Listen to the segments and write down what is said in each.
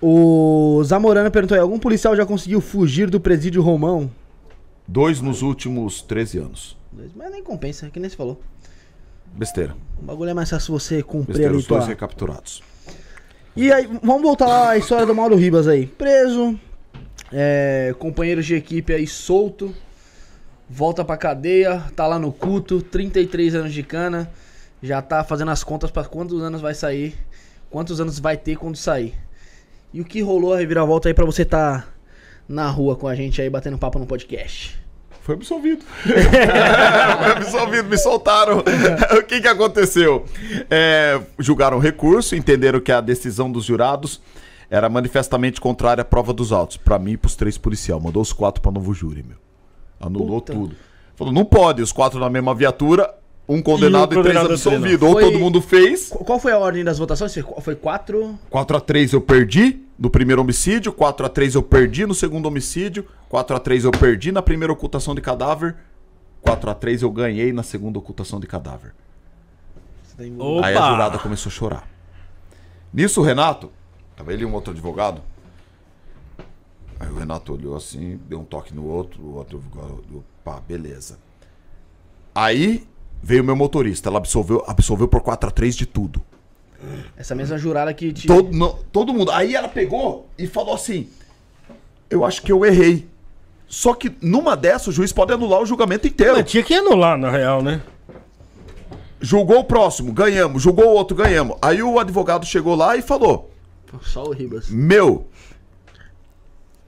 O Zamorana perguntou aí, algum policial já conseguiu fugir do presídio romão? Dois nos últimos 13 anos. mas nem compensa, que nem se falou. Besteira. O bagulho é mais fácil você cumprir Besteira, Os dois recapturados. E aí, vamos voltar lá à história do Mauro Ribas aí. Preso, é, companheiro de equipe aí solto, volta pra cadeia, tá lá no culto, 33 anos de cana, já tá fazendo as contas para quantos anos vai sair, quantos anos vai ter quando sair. E o que rolou a reviravolta aí pra você tá na rua com a gente aí, batendo papo no podcast? Foi absolvido. Foi absolvido, me soltaram. o que que aconteceu? É, julgaram recurso, entenderam que a decisão dos jurados era manifestamente contrária à prova dos autos. Pra mim e pros três policiais. Mandou os quatro pra novo júri, meu. Anulou Puta. tudo. Falou, não pode, os quatro na mesma viatura, um condenado e, e três absolvidos. É Ou foi... todo mundo fez. Qual foi a ordem das votações? Foi 4? 4 a 3 eu perdi no primeiro homicídio, 4 a 3 eu perdi no segundo homicídio, 4 a 3 eu perdi na primeira ocultação de cadáver, 4 a 3 eu ganhei na segunda ocultação de cadáver. Opa! Aí a jurada começou a chorar. Nisso o Renato, tava ele e um outro advogado. Aí o Renato olhou assim, deu um toque no outro, o outro advogado, pá, beleza. Aí Veio meu motorista, ela absolveu, absolveu por 4 a 3 de tudo. Essa mesma jurada que te... todo, não, todo mundo. Aí ela pegou e falou assim: Eu acho que eu errei. Só que numa dessas o juiz pode anular o julgamento inteiro. Mas tinha que anular, na real, né? Julgou o próximo, ganhamos. Julgou o outro, ganhamos. Aí o advogado chegou lá e falou: Só o Ribas. Meu,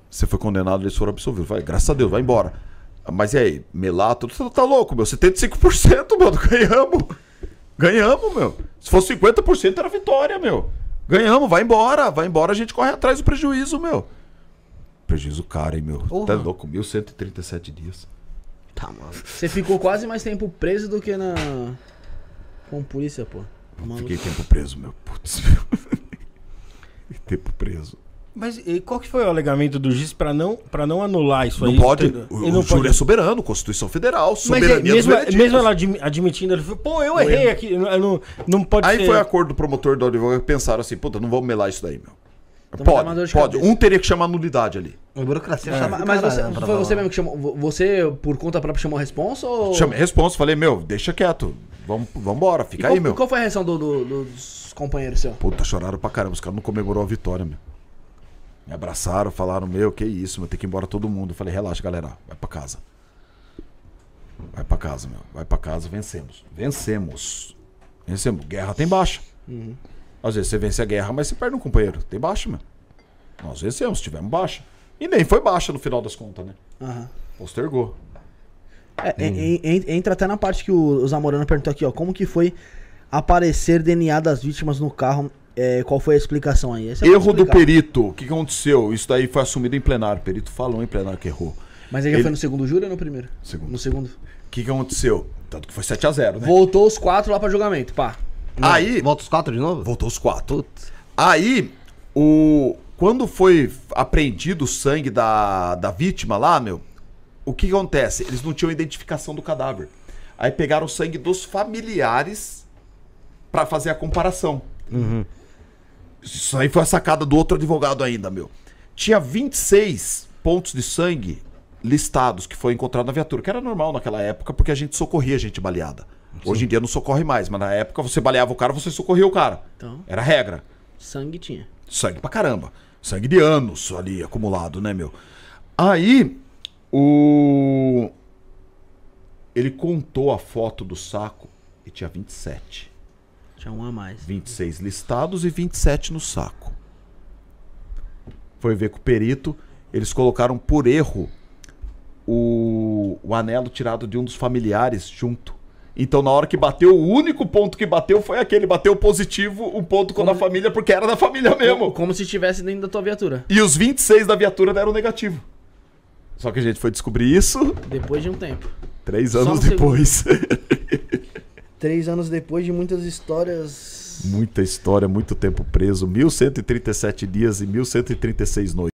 você foi condenado, eles foram absolvidos. Vai, graças a Deus, vai embora. Mas e aí, Melato, tu tá louco, meu? 75%, mano, ganhamos. Ganhamos, meu. Se fosse 50% era vitória, meu. Ganhamos, vai embora, vai embora, a gente corre atrás do prejuízo, meu. Prejuízo caro, hein, meu. Uhum. Tá louco, 1137 dias. Tá, mano. Você ficou quase mais tempo preso do que na. Com polícia, pô. Maluco. Fiquei tempo preso, meu. Putz, meu. tempo preso. Mas qual que foi o alegamento do juiz para não, pra não anular isso não aí? Pode. Ele o, não o é soberano, Constituição Federal, soberania Mas é mesmo, mesmo ela admitindo, ele falou, pô, eu é. errei aqui, não, não pode Aí ser. foi acordo do promotor do advogado, pensaram assim, puta, não vamos melar isso daí, meu. Então pode, pode. Um teria que chamar nulidade ali. A burocracia é. chama. Mas você, foi você mesmo que chamou. Você, por conta própria, chamou a responsa? Ou... Chamei a responsa, falei, meu, deixa quieto. Vamos, embora fica e aí, qual, meu. Qual foi a reação do, do, dos companheiros seu? Puta, choraram pra caramba. Os caras não comemoraram a vitória, meu. Me abraçaram, falaram, meu, que isso, meu, tem que ir embora todo mundo. Eu falei, relaxa, galera, vai para casa. Vai para casa, meu. Vai para casa, vencemos. Vencemos. Vencemos. Guerra tem baixa. Uhum. Às vezes você vence a guerra, mas você perde um companheiro. Tem baixa, meu. Nós vencemos, tivemos baixa. E nem foi baixa no final das contas, né? Uhum. Postergou. É, hum. Entra até na parte que o Zamorano perguntou aqui, ó. Como que foi aparecer DNA das vítimas no carro é, qual foi a explicação aí? É erro do perito. O que aconteceu? Isso daí foi assumido em plenário. O perito falou em plenário que errou. Mas ele já ele... foi no segundo júri ou no primeiro? Segundo. No segundo. O que, que aconteceu? Tanto que foi 7x0, né? Voltou os quatro lá pra julgamento, pá. Não. Aí. Volta os quatro de novo? Voltou os quatro. Putz. Aí, o. Quando foi apreendido o sangue da, da vítima lá, meu, o que acontece? Eles não tinham identificação do cadáver. Aí pegaram o sangue dos familiares para fazer a comparação. Uhum. Isso aí foi a sacada do outro advogado ainda, meu. Tinha 26 pontos de sangue listados que foi encontrado na viatura, que era normal naquela época, porque a gente socorria gente baleada. Sim. Hoje em dia não socorre mais, mas na época você baleava o cara, você socorria o cara. Então, era regra. Sangue tinha. Sangue pra caramba. Sangue de anos ali acumulado, né, meu? Aí, o. Ele contou a foto do saco e tinha 27. Tinha um a mais. 26 listados e 27 no saco. Foi ver com o perito. Eles colocaram por erro o, o anelo tirado de um dos familiares junto. Então, na hora que bateu, o único ponto que bateu foi aquele. Bateu positivo o um ponto com a família, porque era da família mesmo. Como, como se estivesse dentro da tua viatura. E os 26 da viatura deram negativo. Só que a gente foi descobrir isso. Depois de um tempo. Três anos um depois. Três anos depois de muitas histórias. Muita história, muito tempo preso. 1137 dias e 1136 noites.